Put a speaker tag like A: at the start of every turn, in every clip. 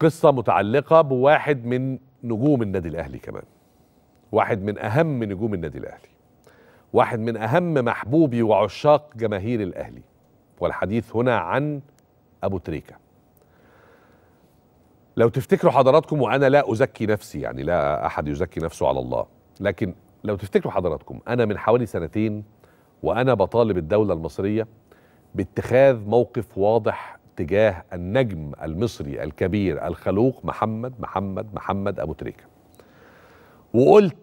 A: قصة متعلقة بواحد من نجوم النادي الأهلي كمان واحد من أهم نجوم النادي الأهلي واحد من أهم محبوبي وعشاق جماهير الأهلي والحديث هنا عن أبو تريكة لو تفتكروا حضراتكم وأنا لا أزكي نفسي يعني لا أحد يزكي نفسه على الله لكن لو تفتكروا حضراتكم أنا من حوالي سنتين وأنا بطالب الدولة المصرية باتخاذ موقف واضح تجاه النجم المصري الكبير الخلوق محمد محمد محمد ابو تريكه وقلت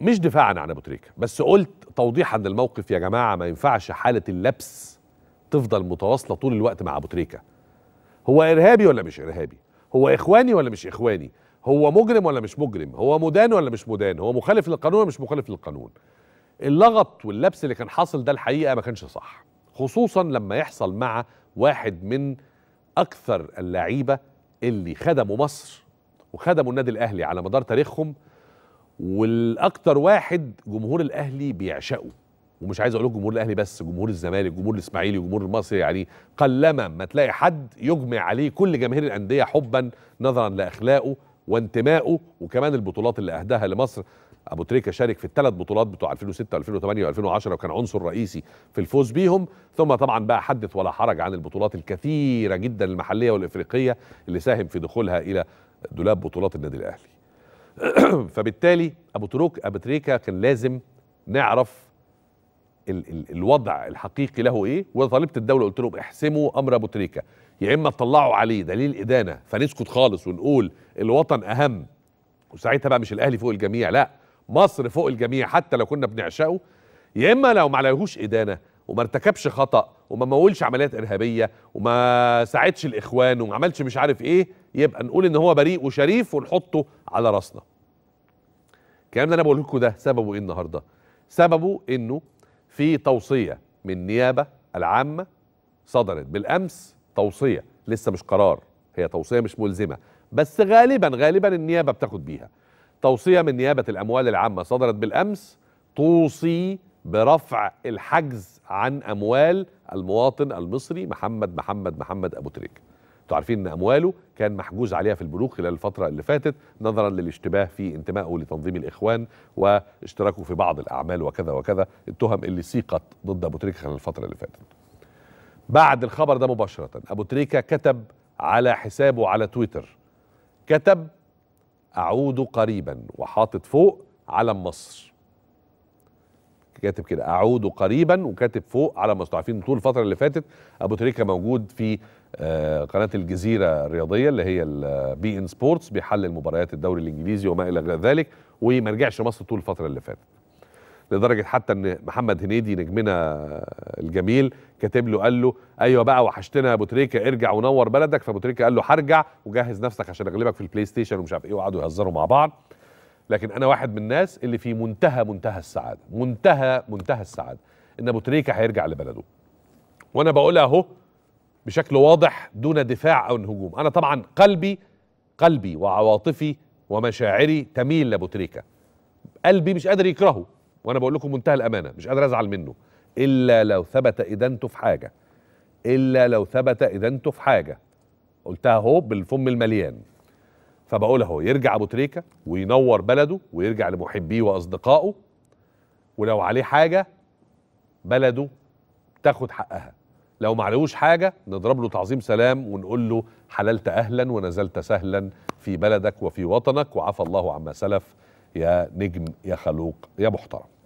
A: مش دفاعا عن ابو تريكه بس قلت توضيحا للموقف يا جماعه ما ينفعش حاله اللبس تفضل متواصله طول الوقت مع ابو تريكه هو ارهابي ولا مش ارهابي هو اخواني ولا مش اخواني هو مجرم ولا مش مجرم هو مدان ولا مش مدان هو مخالف للقانون ولا مش مخالف للقانون اللغط واللبس اللي كان حاصل ده الحقيقه ما كانش صح خصوصا لما يحصل مع واحد من اكثر اللعيبه اللي خدموا مصر وخدموا النادي الاهلي على مدار تاريخهم والاكثر واحد جمهور الاهلي بيعشقه ومش عايز اقول جمهور الاهلي بس جمهور الزمالك جمهور الاسماعيلي جمهور المصري يعني قلما ما تلاقي حد يجمع عليه كل جماهير الانديه حبا نظرا لاخلاقه وانتمائه وكمان البطولات اللي اهداها لمصر ابو تريكه شارك في الثلاث بطولات بتوع 2006 و2008 و2010 وكان عنصر رئيسي في الفوز بيهم ثم طبعا بقى حدث ولا حرج عن البطولات الكثيره جدا المحليه والافريقيه اللي ساهم في دخولها الى دولاب بطولات النادي الاهلي فبالتالي ابو تروك ابو تريكه كان لازم نعرف ال ال الوضع الحقيقي له ايه وطالبت الدوله قلت لهم احسموا امر ابو تريكه يا اما تطلعوا عليه دليل ادانه فنسكت خالص ونقول الوطن اهم وساعتها بقى مش الاهلي فوق الجميع لا مصر فوق الجميع حتى لو كنا بنعشقه يا اما لو ما عليهوش ادانه وما ارتكبش خطا وما مولش عمليات ارهابيه وما ساعدش الاخوان وما عملش مش عارف ايه يبقى نقول ان هو بريء وشريف ونحطه على راسنا الكلام اللي انا بقول لكم ده سببه ايه النهارده سببه انه في توصيه من النيابه العامه صدرت بالامس توصيه لسه مش قرار هي توصيه مش ملزمه بس غالبا غالبا النيابه بتاخد بيها توصية من نيابة الأموال العامة صدرت بالأمس توصي برفع الحجز عن أموال المواطن المصري محمد محمد محمد أبو تريكة تعرفين عارفين ان امواله كان محجوز عليها في البنوك خلال الفتره اللي فاتت نظرا للاشتباه في انتمائه لتنظيم الاخوان واشتراكه في بعض الاعمال وكذا وكذا التهم اللي سيقت ضد ابو تريكه خلال الفتره اللي فاتت. بعد الخبر ده مباشره ابو تريكه كتب على حسابه على تويتر كتب أعود قريبا وحاطط فوق علم مصر كاتب كده أعود قريبا وكاتب فوق علم مصر عارفين طول الفترة اللي فاتت أبو تريكة موجود في آه، قناة الجزيرة الرياضية اللي هي آه، بي إن سبورتس بيحلل مباريات الدوري الإنجليزي وما إلى غير ذلك وما رجعش مصر طول الفترة اللي فاتت لدرجه حتى ان محمد هنيدي نجمنا الجميل كاتب له قال له ايوه بقى وحشتنا يا ابو تريكه ارجع ونور بلدك فابو تريكه قال له هرجع وجهز نفسك عشان اغلبك في البلاي ستيشن ومش عارف ايه وقعدوا يهزروا مع بعض لكن انا واحد من الناس اللي في منتهى منتهى السعاده منتهى منتهى السعاده ان ابو تريكه هيرجع لبلده وانا بقولها اهو بشكل واضح دون دفاع او هجوم انا طبعا قلبي قلبي وعواطفي ومشاعري تميل لابو تريكه قلبي مش قادر يكرهه وانا بقول لكم منتهى الامانه مش قادر ازعل منه الا لو ثبت ادانته في حاجه الا لو ثبت ادانته في حاجه قلتها اهو بالفم المليان فبقول اهو يرجع ابو تريكه وينور بلده ويرجع لمحبيه واصدقائه ولو عليه حاجه بلده تاخد حقها لو ما عليهوش حاجه نضرب له تعظيم سلام ونقول له حللت اهلا ونزلت سهلا في بلدك وفي وطنك وعفى الله عما سلف يا نجم يا خلوق يا محترم